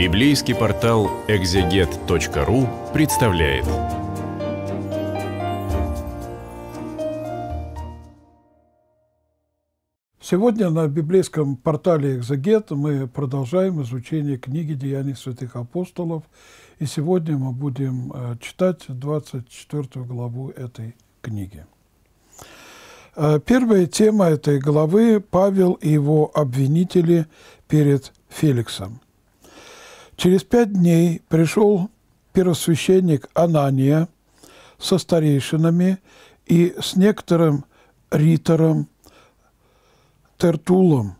Библейский портал экзегет.ру представляет. Сегодня на библейском портале «Экзегет» мы продолжаем изучение книги «Деяний святых апостолов». И сегодня мы будем э, читать 24 главу этой книги. Э, первая тема этой главы – Павел и его обвинители перед Феликсом – Через пять дней пришел первосвященник Анания со старейшинами и с некоторым ритором Тертулом,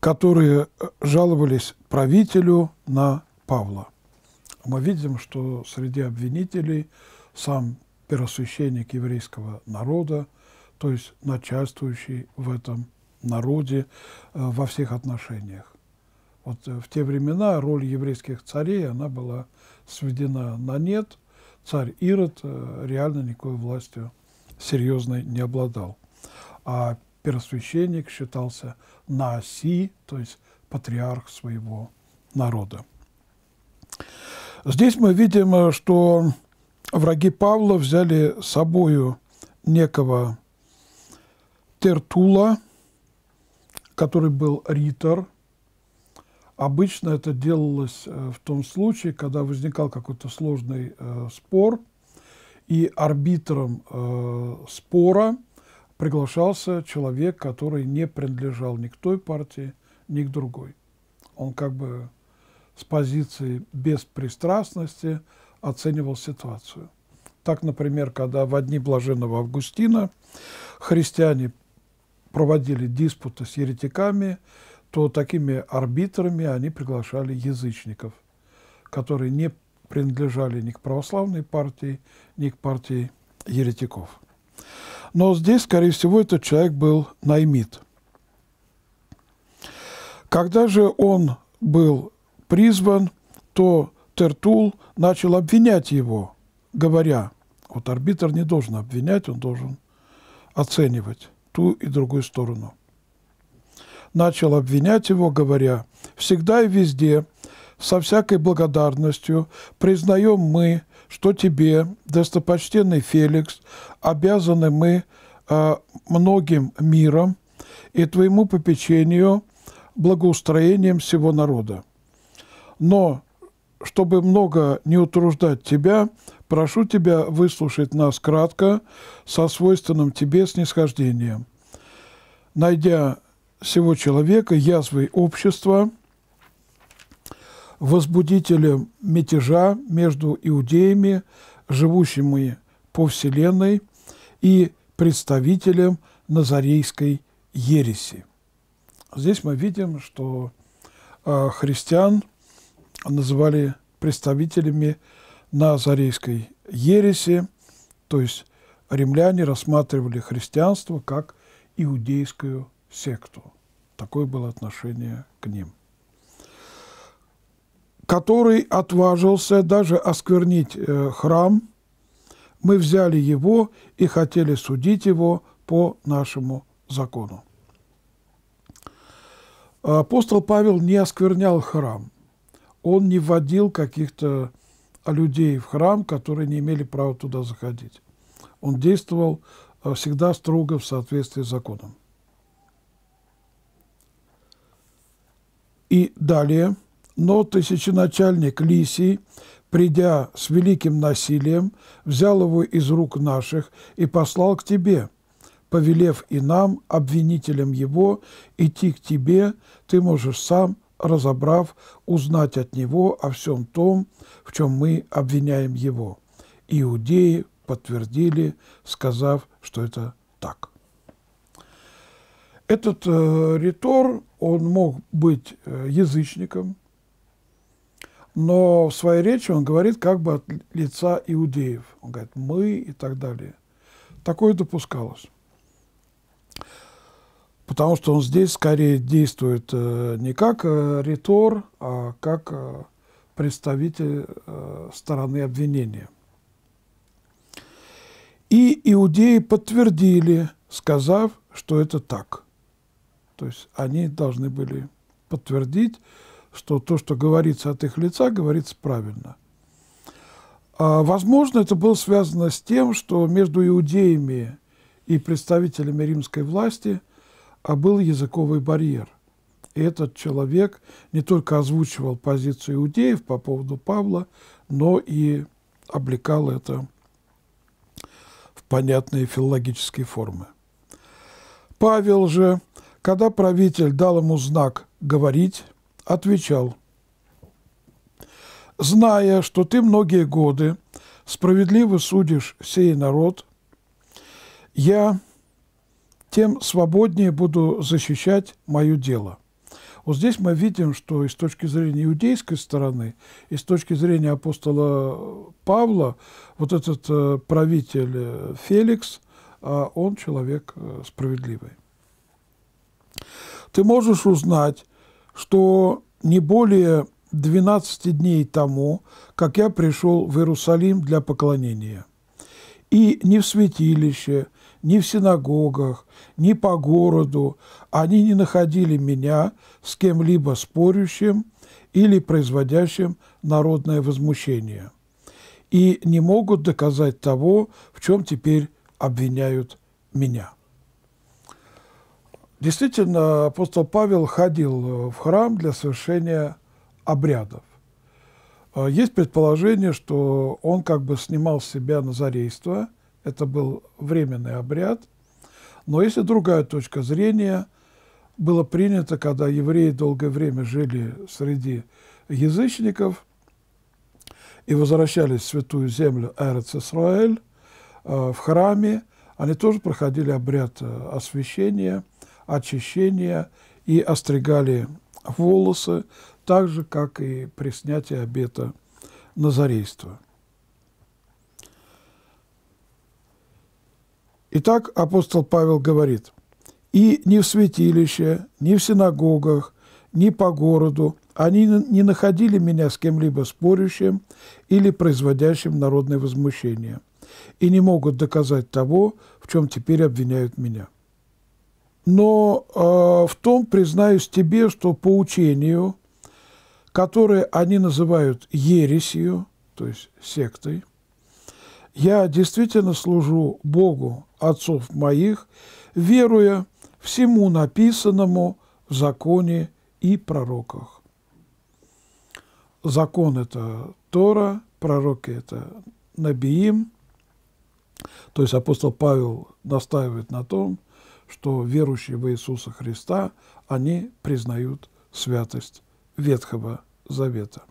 которые жаловались правителю на Павла. Мы видим, что среди обвинителей сам первосвященник еврейского народа, то есть начальствующий в этом народе э, во всех отношениях. Вот э, в те времена роль еврейских царей, она была сведена на нет. Царь Ирод э, реально никакой властью серьезной не обладал. А первосвященник считался на оси, то есть патриарх своего народа. Здесь мы видим, э, что враги Павла взяли с собою некого Тертула, который был ритор – Обычно это делалось э, в том случае, когда возникал какой-то сложный э, спор, и арбитром э, спора приглашался человек, который не принадлежал ни к той партии, ни к другой. Он как бы с позиции беспристрастности оценивал ситуацию. Так, например, когда в одни блаженного Августина христиане проводили диспуты с еретиками, то такими арбитрами они приглашали язычников, которые не принадлежали ни к православной партии, ни к партии еретиков. Но здесь, скорее всего, этот человек был наймит. Когда же он был призван, то Тертул начал обвинять его, говоря, вот арбитр не должен обвинять, он должен оценивать ту и другую сторону – начал обвинять его, говоря, «Всегда и везде, со всякой благодарностью, признаем мы, что тебе, достопочтенный Феликс, обязаны мы э, многим миром и твоему попечению благоустроением всего народа. Но, чтобы много не утруждать тебя, прошу тебя выслушать нас кратко со свойственным тебе снисхождением. Найдя всего человека, язвой общества, возбудителем мятежа между иудеями, живущими по Вселенной, и представителем назарейской ереси. Здесь мы видим, что а, христиан называли представителями назарейской ереси, то есть римляне рассматривали христианство как иудейскую секту. Такое было отношение к ним. Который отважился даже осквернить э, храм, мы взяли его и хотели судить его по нашему закону. Апостол Павел не осквернял храм. Он не вводил каких-то людей в храм, которые не имели права туда заходить. Он действовал э, всегда строго в соответствии с законом. И далее, но тысяченачальник Лисий, придя с великим насилием, взял его из рук наших и послал к тебе, повелев и нам, обвинителям его, идти к тебе, ты можешь сам, разобрав, узнать от него о всем том, в чем мы обвиняем его. Иудеи подтвердили, сказав, что это так. Этот э, ритор он мог быть э, язычником, но в своей речи он говорит как бы от лица иудеев. Он говорит «мы» и так далее. Такое допускалось. Потому что он здесь скорее действует э, не как э, ритор, а как представитель стороны обвинения. И иудеи подтвердили, сказав, что это так – то есть они должны были подтвердить, что то, что говорится от их лица, говорится правильно. А, возможно, это было связано с тем, что между иудеями и представителями римской власти а был языковый барьер. И этот человек не только озвучивал позицию иудеев по поводу Павла, но и облекал это в понятные филологические формы. Павел же когда правитель дал ему знак «говорить», отвечал, «Зная, что ты многие годы справедливо судишь сей народ, я тем свободнее буду защищать мое дело». Вот здесь мы видим, что и с точки зрения иудейской стороны, и с точки зрения апостола Павла, вот этот э, правитель э, Феликс, а он человек э, справедливый ты можешь узнать, что не более 12 дней тому, как я пришел в Иерусалим для поклонения. И ни в святилище, ни в синагогах, ни по городу они не находили меня с кем-либо спорящим или производящим народное возмущение, и не могут доказать того, в чем теперь обвиняют меня. Действительно, апостол Павел ходил э, в храм для совершения обрядов. Э, есть предположение, что он как бы снимал с себя назарейство, это был временный обряд. Но если другая точка зрения. Было принято, когда евреи долгое время жили среди язычников и возвращались в святую землю Эрец-Исраэль, э, в храме они тоже проходили обряд освящения – очищения и остригали волосы, так же, как и при снятии обета назарейства. Итак, апостол Павел говорит, «И ни в святилище, ни в синагогах, ни по городу они не находили меня с кем-либо спорящим или производящим народное возмущение, и не могут доказать того, в чем теперь обвиняют меня» но э, в том, признаюсь тебе, что по учению, которое они называют ересью, то есть сектой, я действительно служу Богу отцов моих, веруя всему написанному в законе и пророках. Закон – это Тора, пророки – это Набиим, то есть апостол Павел настаивает на том – что верующие в Иисуса Христа, они признают святость Ветхого Завета.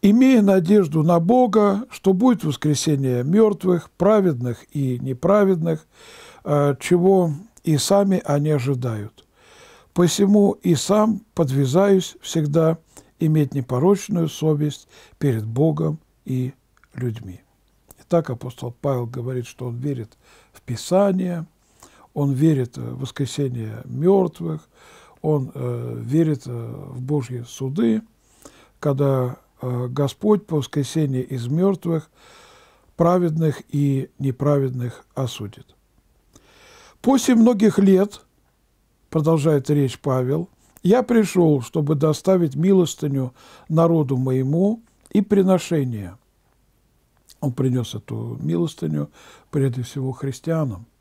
Имея надежду на Бога, что будет воскресение мертвых, праведных и неправедных, э, чего и сами они ожидают. Посему и сам подвязаюсь всегда иметь непорочную совесть перед Богом и людьми. Итак, апостол Павел говорит, что он верит в Писание – он верит э, в воскресение мертвых, он э, верит э, в Божьи суды, когда э, Господь по воскресении из мертвых праведных и неправедных осудит. «После многих лет, — продолжает речь Павел, — я пришел, чтобы доставить милостыню народу моему и приношение». Он принес эту милостыню прежде всего христианам –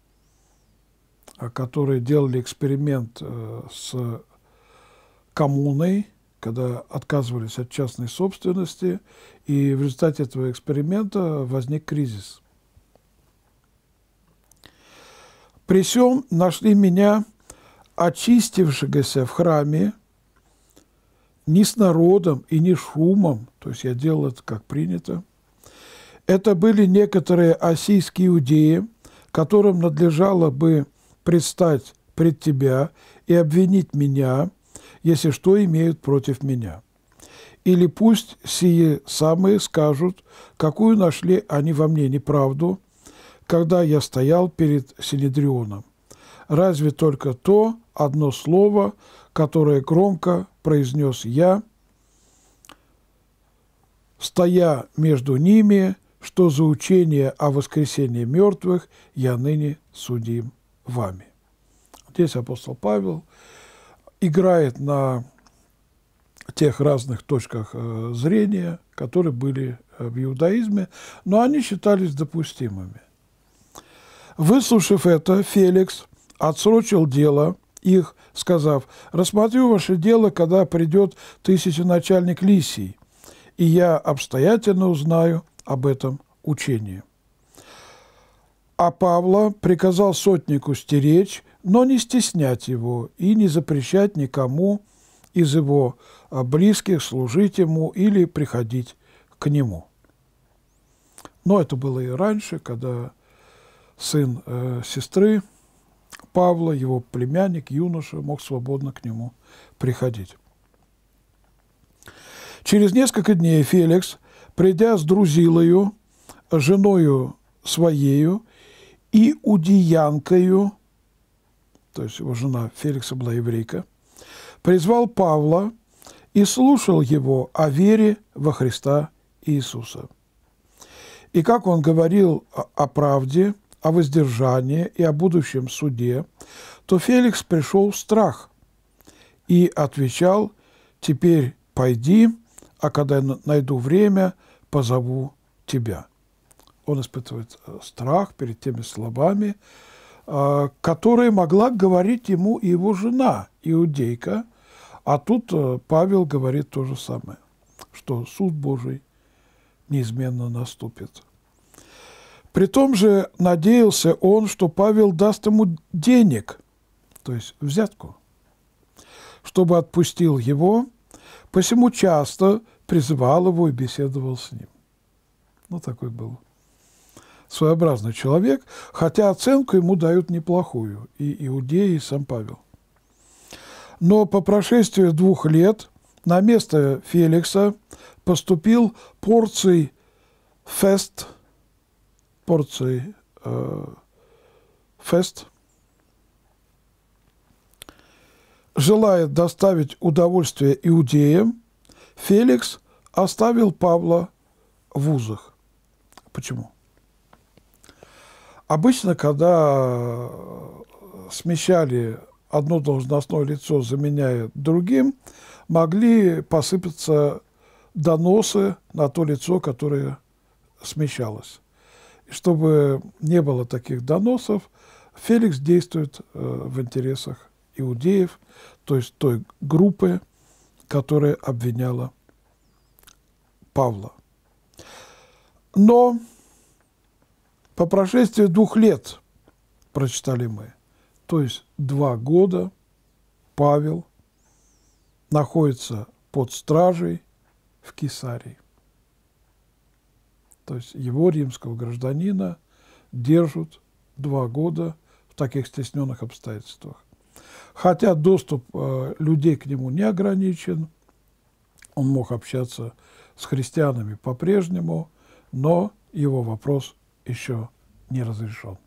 которые делали эксперимент э, с коммуной, когда отказывались от частной собственности, и в результате этого эксперимента возник кризис. При всем нашли меня, очистившегося в храме, не с народом и не шумом, то есть я делал это как принято. Это были некоторые осийские иудеи, которым надлежало бы предстать пред тебя и обвинить меня, если что имеют против меня. Или пусть сие самые скажут, какую нашли они во мне неправду, когда я стоял перед Синедрионом. Разве только то одно слово, которое громко произнес я, стоя между ними, что за учение о воскресении мертвых я ныне судим вами. Здесь апостол Павел играет на тех разных точках э, зрения, которые были э, в иудаизме, но они считались допустимыми. Выслушав это, Феликс отсрочил дело их, сказав, «Рассмотрю ваше дело, когда придет тысяченачальник Лисий, и я обстоятельно узнаю об этом учении». А Павла приказал сотнику стеречь, но не стеснять его и не запрещать никому из его а, близких служить ему или приходить к нему. Но это было и раньше, когда сын э, сестры Павла, его племянник, юноша, мог свободно к нему приходить. Через несколько дней Феликс, придя с Друзилою, женою своею, и иудеянкою, то есть его жена Феликса была еврейка, призвал Павла и слушал его о вере во Христа Иисуса. И как он говорил о правде, о воздержании и о будущем суде, то Феликс пришел в страх и отвечал, «Теперь пойди, а когда найду время, позову тебя» он испытывает э, страх перед теми словами, э, которые могла говорить ему его жена, иудейка. А тут э, Павел говорит то же самое, что суд Божий неизменно наступит. При том же надеялся он, что Павел даст ему денег, то есть взятку, чтобы отпустил его, посему часто призывал его и беседовал с ним. Ну, такой был своеобразный человек, хотя оценку ему дают неплохую, и Иудеи, и сам Павел. Но по прошествии двух лет на место Феликса поступил порций фест, порций э, фест, желая доставить удовольствие иудеям, Феликс оставил Павла в вузах. Почему? Обычно, когда э, смещали одно должностное лицо, заменяя другим, могли посыпаться доносы на то лицо, которое смещалось. И чтобы не было таких доносов, Феликс действует э, в интересах иудеев, то есть той группы, которая обвиняла Павла. Но по прошествии двух лет, прочитали мы, то есть два года, Павел находится под стражей в Кесарии. То есть его, римского гражданина, держат два года в таких стесненных обстоятельствах. Хотя доступ э, людей к нему не ограничен, он мог общаться с христианами по-прежнему, но его вопрос еще не разрешен.